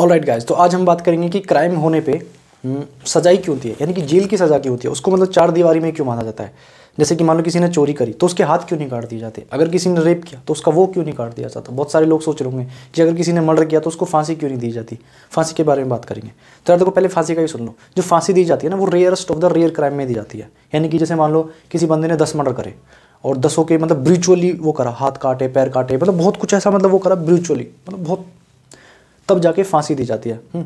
All right guys तो आज हम बात करेंगे कि क्राइम होने पे हम्म, सजाई क्यों होती है यानी कि जेल की सज़ा क्यों होती है उसको मतलब चार दीवारी में क्यों माना जाता है जैसे कि मान लो किसी ने चोरी करी तो उसके हाथ क्यों नहीं काट दिए जाते अगर किसी ने रेप किया तो उसका वो क्यों नहीं काट दिया जाता बहुत सारे लोग सोच रहे होंगे कि अगर किसी ने मर्डर किया तो उसको फांसी क्यों नहीं दी जाती फांसी के बारे में बात करेंगे तो यार देखो पहले फांसी का ही सुन लो जो फांसी दी जाती है ना वो rarest of the rare crime में दी जाती है यानी कि जैसे मान लो किसी बंदे ने दस मर्डर करे और दसों के मतलब ब्रिचुअली वो करा हाथ काटे पैर काटे मतलब बहुत कुछ ऐसा मतलब वो करा ब्रिचुअली मतलब बहुत तब जाके फांसी दी जाती है हम्म।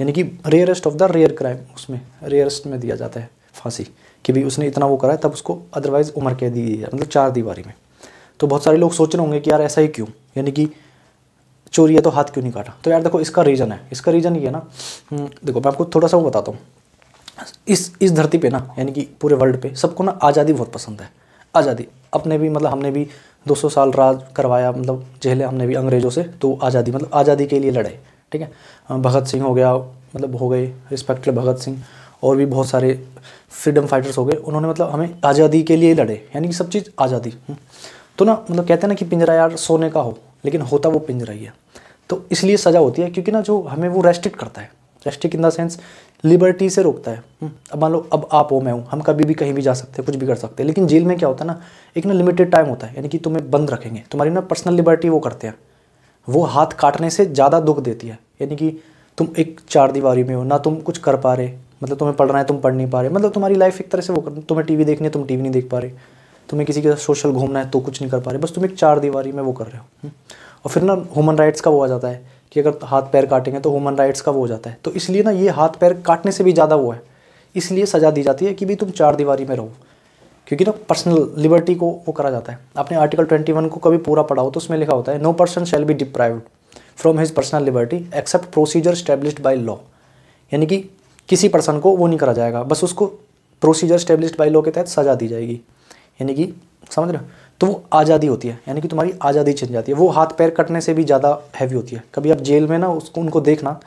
यानी कि rarest of the rare crime उसमें रेयरेस्ट में दिया जाता है फांसी कि भाई उसने इतना वो करा है तब उसको अदरवाइज़ उम्र कह दी है मतलब चार दीवारी में तो बहुत सारे लोग सोच रहे होंगे कि यार ऐसा ही क्यों यानी कि चोरी है तो हाथ क्यों नहीं काटा तो यार देखो इसका रीज़न है इसका रीज़न ये है ना हम्म, देखो मैं आपको थोड़ा सा वो बताता हूँ इस इस धरती पे ना यानी कि पूरे वर्ल्ड पे सबको ना आज़ादी बहुत पसंद है आज़ादी अपने भी मतलब हमने भी 200 साल राज करवाया मतलब झेले हमने भी अंग्रेज़ों से तो आज़ादी मतलब आज़ादी के लिए लड़े ठीक है भगत सिंह हो गया मतलब हो गए रिस्पेक्टेड भगत सिंह और भी बहुत सारे फ्रीडम फाइटर्स हो गए उन्होंने मतलब हमें आज़ादी के लिए लड़े यानी कि सब चीज़ आज़ादी हम्म। तो ना मतलब कहते हैं ना कि पिंजरा यार सोने का हो लेकिन होता वो पिंजरा ही है तो इसलिए सज़ा होती है क्योंकि ना जो हमें वो रेस्ट्रिक्ट करता है restrict in the sense liberty से रोकता है हम्म, अब मान लो अब आप हो मैं हूँ हम कभी भी कहीं भी जा सकते हैं कुछ भी कर सकते हैं लेकिन जेल में क्या होता है ना एक ना लिमिटेड टाइम होता है यानी कि तुम्हें बंद रखेंगे तुम्हारी ना पर्सनल लिबर्टी वो करते हैं वो हाथ काटने से ज़्यादा दुख देती है यानी कि तुम एक चार दीवारी में हो ना तुम कुछ कर पा रहे मतलब तुम्हें पढ़ना है तुम पढ़ नहीं पा रहे मतलब तुम्हारी लाइफ एक तरह से वो कर तुम्हें टीवी देखनी है तुम वी नहीं देख पा रहे तुम्हें किसी के साथ सोशल घूमना है तो कुछ नहीं कर पा रहे बस तुम एक चार दीवारी में वो कर रहे हो हम्म, और फिर ना ह्यूमन राइट्स का वो आ जाता है कि अगर हाथ पैर काटेंगे तो ह्यूमन राइट्स का वो हो जाता है तो इसलिए ना ये हाथ पैर काटने से भी ज़्यादा वो है इसलिए सज़ा दी जाती है कि भाई तुम चार दीवारी में रहो क्योंकि ना पर्सनल लिबर्टी को वो करा जाता है आपने आर्टिकल 21 को कभी पूरा पढ़ा हो तो उसमें लिखा होता है no person shall be deprived from his personal liberty except procedure established by law यानी कि किसी पर्सन को वो नहीं करा जाएगा बस उसको प्रोसीजर स्टैब्लिश्ड बाई लॉ के तहत सज़ा दी जाएगी यानी कि समझ रहे हो तो वो आज़ादी होती है यानी कि तुम्हारी आज़ादी छिन जाती है वो हाथ पैर कटने से भी ज़्यादा हैवी होती है कभी आप जेल में ना उसको उनको देखना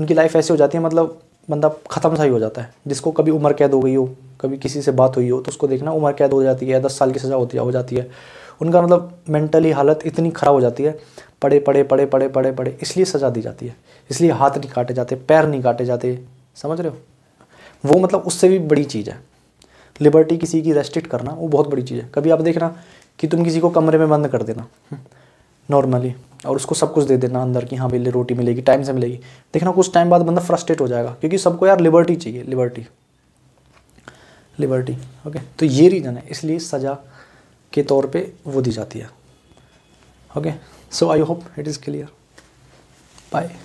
उनकी लाइफ ऐसी हो जाती है मतलब बंदा ख़त्म सा ही हो जाता है जिसको कभी उम्र कैद हो गई हो कभी किसी से बात हुई हो तो उसको देखना उम्र कैद हो जाती है दस साल की सज़ा होती हो जाती है उनका मतलब मेंटली हालत इतनी ख़राब हो जाती है पड़े पड़े पड़े पड़े पड़े पड़े इसलिए सज़ा दी जाती है इसलिए हाथ नहीं काटे जाते पैर नहीं काटे जाते समझ रहे हो वो मतलब उससे भी बड़ी चीज़ है लिबर्टी किसी की रेस्ट्रिक्ट करना वो बहुत बड़ी चीज़ है कभी आप देखना कि तुम किसी को कमरे में बंद कर देना नॉर्मली और उसको सब कुछ दे देना अंदर की हाँ भाई रोटी मिलेगी टाइम से मिलेगी देखना कुछ टाइम बाद बंदा फ्रस्ट्रेट हो जाएगा क्योंकि सबको यार लिबर्टी चाहिए लिबर्टी लिबर्टी ओके तो ये रीज़न है इसलिए सज़ा के तौर पे वो दी जाती है okay so I hope it is clear bye